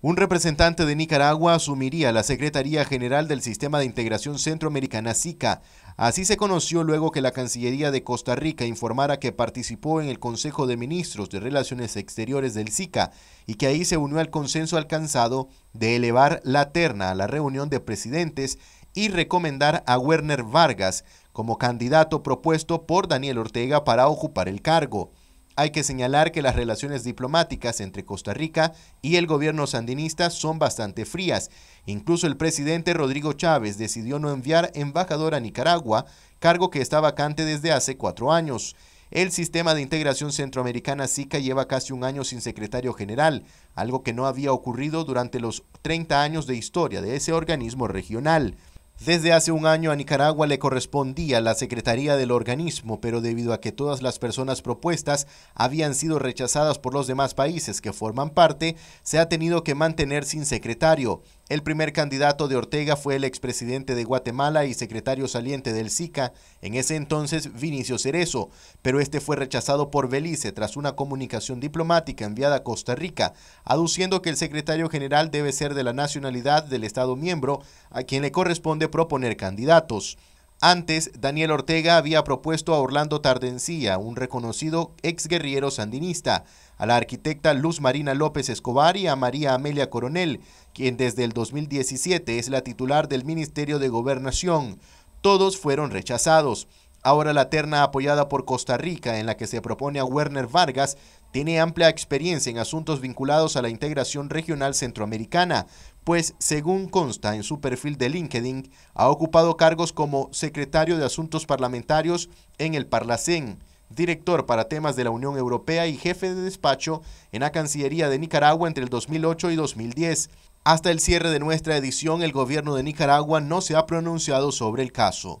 Un representante de Nicaragua asumiría la Secretaría General del Sistema de Integración Centroamericana SICA. Así se conoció luego que la Cancillería de Costa Rica informara que participó en el Consejo de Ministros de Relaciones Exteriores del SICA y que ahí se unió al consenso alcanzado de elevar la terna a la reunión de presidentes y recomendar a Werner Vargas como candidato propuesto por Daniel Ortega para ocupar el cargo. Hay que señalar que las relaciones diplomáticas entre Costa Rica y el gobierno sandinista son bastante frías. Incluso el presidente Rodrigo Chávez decidió no enviar embajador a Nicaragua, cargo que está vacante desde hace cuatro años. El sistema de integración centroamericana SICA lleva casi un año sin secretario general, algo que no había ocurrido durante los 30 años de historia de ese organismo regional. Desde hace un año a Nicaragua le correspondía la Secretaría del organismo, pero debido a que todas las personas propuestas habían sido rechazadas por los demás países que forman parte, se ha tenido que mantener sin secretario. El primer candidato de Ortega fue el expresidente de Guatemala y secretario saliente del SICA, en ese entonces Vinicio Cerezo, pero este fue rechazado por Belice tras una comunicación diplomática enviada a Costa Rica, aduciendo que el secretario general debe ser de la nacionalidad del Estado miembro, a quien le corresponde proponer candidatos. Antes, Daniel Ortega había propuesto a Orlando Tardencía, un reconocido exguerrillero sandinista, a la arquitecta Luz Marina López Escobar y a María Amelia Coronel, quien desde el 2017 es la titular del Ministerio de Gobernación. Todos fueron rechazados. Ahora la terna apoyada por Costa Rica, en la que se propone a Werner Vargas, tiene amplia experiencia en asuntos vinculados a la integración regional centroamericana, pues, según consta en su perfil de LinkedIn, ha ocupado cargos como secretario de Asuntos Parlamentarios en el Parlacén, director para temas de la Unión Europea y jefe de despacho en la Cancillería de Nicaragua entre el 2008 y 2010. Hasta el cierre de nuestra edición, el gobierno de Nicaragua no se ha pronunciado sobre el caso.